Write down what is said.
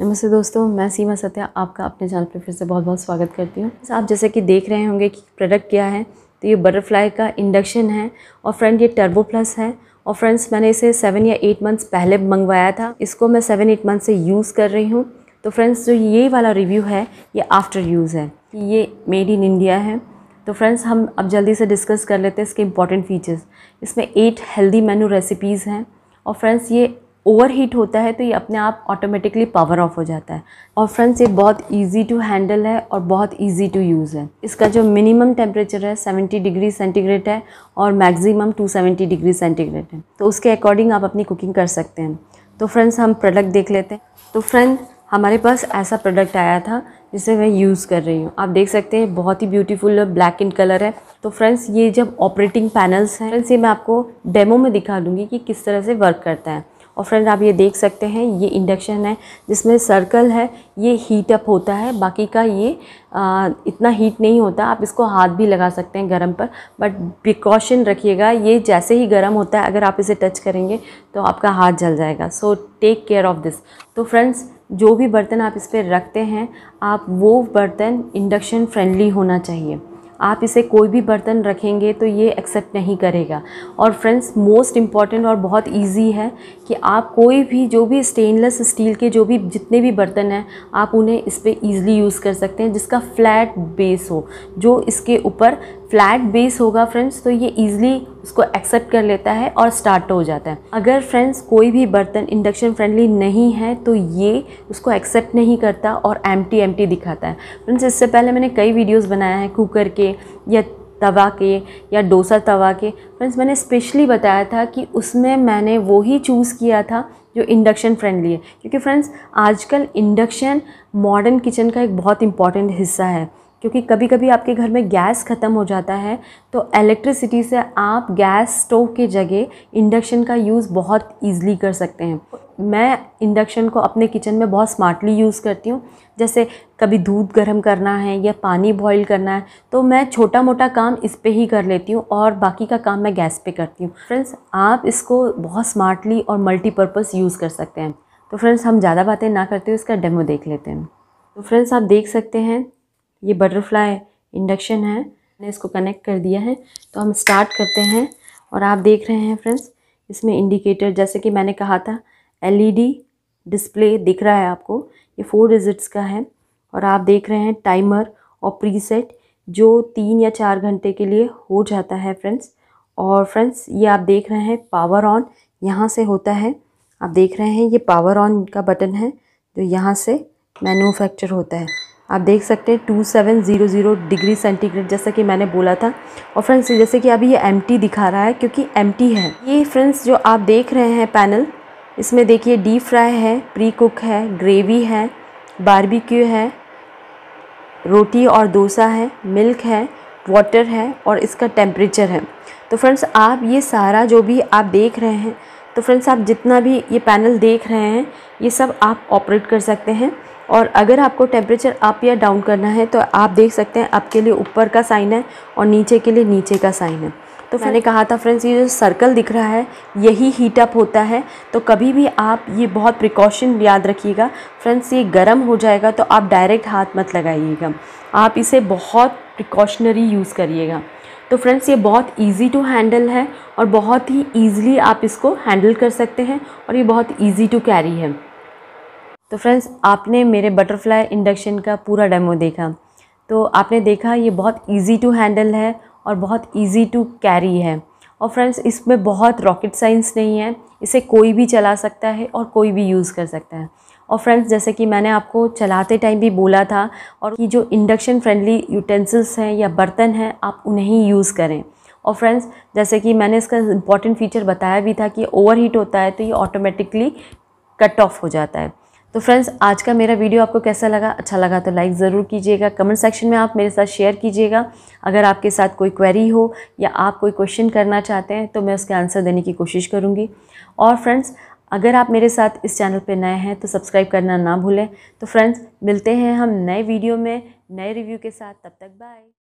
नमस्ते दोस्तों मैं सीमा सत्या आपका अपने चैनल पर फिर से बहुत बहुत स्वागत करती हूँ तो आप जैसे कि देख रहे होंगे कि प्रोडक्ट क्या है तो ये बटरफ्लाई का इंडक्शन है और फ्रेंड ये टर्बो प्लस है और फ्रेंड्स मैंने इसे सेवन या एट मंथ्स पहले मंगवाया था इसको मैं सेवन एट मंथ से यूज़ कर रही हूँ तो फ्रेंड्स जो ये वाला रिव्यू है ये आफ्टर यूज़ है ये मेड इन इंडिया है तो फ्रेंड्स हम अब जल्दी से डिस्कस कर लेते हैं इसके इंपॉर्टेंट फीचर्स इसमें एट हेल्दी मेनू रेसिपीज़ हैं और फ्रेंड्स ये ओवर हीट होता है तो ये अपने आप ऑटोमेटिकली पावर ऑफ हो जाता है और फ्रेंड्स ये बहुत इजी टू हैंडल है और बहुत इजी टू यूज़ है इसका जो मिनिमम टेम्परेचर है 70 डिग्री सेंटीग्रेड है और मैक्सिमम 270 डिग्री सेंटीग्रेड है तो उसके अकॉर्डिंग आप अपनी कुकिंग कर सकते हैं तो फ्रेंड्स हम प्रोडक्ट देख लेते हैं तो फ्रेंड हमारे पास ऐसा प्रोडक्ट आया था जिसे मैं यूज़ कर रही हूँ आप देख सकते हैं बहुत ही ब्यूटीफुल ब्लैक एंड कलर है तो फ्रेंड्स ये जब ऑपरेटिंग पैनल्स हैं फ्रेंड्स ये मैं आपको डेमो में दिखा दूँगी कि किस तरह से वर्क करता है और फ्रेंड आप ये देख सकते हैं ये इंडक्शन है जिसमें सर्कल है ये हीट अप होता है बाकी का ये आ, इतना हीट नहीं होता आप इसको हाथ भी लगा सकते हैं गर्म पर बट प्रिकॉशन रखिएगा ये जैसे ही गर्म होता है अगर आप इसे टच करेंगे तो आपका हाथ जल जाएगा so take care of this तो फ्रेंड्स जो भी बर्तन आप इस पर रखते हैं आप वो बर्तन इंडक्शन फ्रेंडली होना चाहिए आप इसे कोई भी बर्तन रखेंगे तो ये एक्सेप्ट नहीं करेगा और फ्रेंड्स मोस्ट इम्पॉर्टेंट और बहुत इजी है कि आप कोई भी जो भी स्टेनलेस स्टील के जो भी जितने भी बर्तन हैं आप उन्हें इस पर ईज़िली यूज़ कर सकते हैं जिसका फ्लैट बेस हो जो इसके ऊपर फ्लैट बेस होगा फ्रेंड्स तो ये ईजिली उसको एक्सेप्ट कर लेता है और स्टार्ट हो जाता है अगर फ्रेंड्स कोई भी बर्तन इंडक्शन फ्रेंडली नहीं है तो ये उसको एक्सेप्ट नहीं करता और एम टी दिखाता है फ्रेंड्स इससे पहले मैंने कई वीडियोज़ बनाया है कुकर के या तवा के या डोसा तवा के फ्रेंड्स मैंने स्पेशली बताया था कि उसमें मैंने वो ही चूज़ किया था जो इंडक्शन फ्रेंडली है क्योंकि फ्रेंड्स आजकल इंडक्शन मॉडर्न किचन का एक बहुत इंपॉर्टेंट हिस्सा है क्योंकि कभी कभी आपके घर में गैस ख़त्म हो जाता है तो इलेक्ट्रिसिटी से आप गैस स्टोव की जगह इंडक्शन का यूज़ बहुत ईजिली कर सकते हैं मैं इंडक्शन को अपने किचन में बहुत स्मार्टली यूज़ करती हूँ जैसे कभी दूध गर्म करना है या पानी बॉईल करना है तो मैं छोटा मोटा काम इस पर ही कर लेती हूँ और बाकी का काम मैं गैस पे करती हूँ फ्रेंड्स आप इसको बहुत स्मार्टली और मल्टीपर्पज़ यूज़ कर सकते हैं तो फ्रेंड्स हम ज़्यादा बातें ना करते हुए इसका डेमो देख लेते हैं तो फ्रेंड्स आप देख सकते हैं ये बटरफ्लाई इंडक्शन है मैंने इसको कनेक्ट कर दिया है तो हम स्टार्ट करते हैं और आप देख रहे हैं फ्रेंड्स इसमें इंडिकेटर जैसे कि मैंने कहा था एलईडी डिस्प्ले e दिख रहा है आपको ये फोर डिजिट्स का है और आप देख रहे हैं टाइमर और प्रीसेट जो तीन या चार घंटे के लिए हो जाता है फ्रेंड्स और फ्रेंड्स ये आप देख रहे हैं पावर ऑन यहाँ से होता है आप देख रहे हैं ये पावर ऑन का बटन है जो यहाँ से मैन्युफैक्चर होता है आप देख सकते हैं two seven zero zero degree centigrade जैसा कि मैंने बोला था और फ्रेंड्स जैसे कि अभी ये एम दिखा रहा है क्योंकि एम है ये फ्रेंड्स जो आप देख रहे हैं पैनल इसमें देखिए डीप फ्राई है प्री कुक है ग्रेवी है बारबिक्यू है रोटी और डोसा है मिल्क है वाटर है और इसका टेम्परेचर है तो फ्रेंड्स आप ये सारा जो भी आप देख रहे हैं तो फ्रेंड्स आप जितना भी ये पैनल देख रहे हैं ये सब आप ऑपरेट कर सकते हैं और अगर आपको टेम्परेचर अप या डाउन करना है तो आप देख सकते हैं आपके लिए ऊपर का साइन है और नीचे के लिए नीचे का साइन है तो मैंने कहा था फ्रेंड्स ये जो सर्कल दिख रहा है यही हीट अप होता है तो कभी भी आप ये बहुत प्रिकॉशन याद रखिएगा फ्रेंड्स ये गर्म हो जाएगा तो आप डायरेक्ट हाथ मत लगाइएगा आप इसे बहुत प्रिकॉशनरी यूज़ करिएगा तो फ्रेंड्स ये बहुत इजी टू हैंडल है और बहुत ही ईजिली आप इसको हैंडल कर सकते हैं और ये बहुत ईजी टू कैरी है तो फ्रेंड्स आपने मेरे बटरफ्लाई इंडक्शन का पूरा डेमो देखा तो आपने देखा ये बहुत इजी टू हैंडल है और बहुत इजी टू कैरी है और फ्रेंड्स इसमें बहुत रॉकेट साइंस नहीं है इसे कोई भी चला सकता है और कोई भी यूज़ कर सकता है और फ्रेंड्स जैसे कि मैंने आपको चलाते टाइम भी बोला था और कि जो इंडक्शन फ्रेंडली यूटेंसिल्स हैं या बर्तन हैं आप उन्हें ही यूज़ करें और फ्रेंड्स जैसे कि मैंने इसका इंपॉर्टेंट फीचर बताया भी था कि ओवर हीट होता है तो ये ऑटोमेटिकली कट ऑफ हो जाता है तो फ्रेंड्स आज का मेरा वीडियो आपको कैसा लगा अच्छा लगा तो लाइक ज़रूर कीजिएगा कमेंट सेक्शन में आप मेरे साथ शेयर कीजिएगा अगर आपके साथ कोई क्वेरी हो या आप कोई क्वेश्चन करना चाहते हैं तो मैं उसके आंसर देने की कोशिश करूँगी और फ्रेंड्स अगर आप मेरे साथ इस चैनल पर नए हैं तो सब्सक्राइब करना ना भूलें तो फ्रेंड्स मिलते हैं हम नए वीडियो में नए रिव्यू के साथ तब तक बाय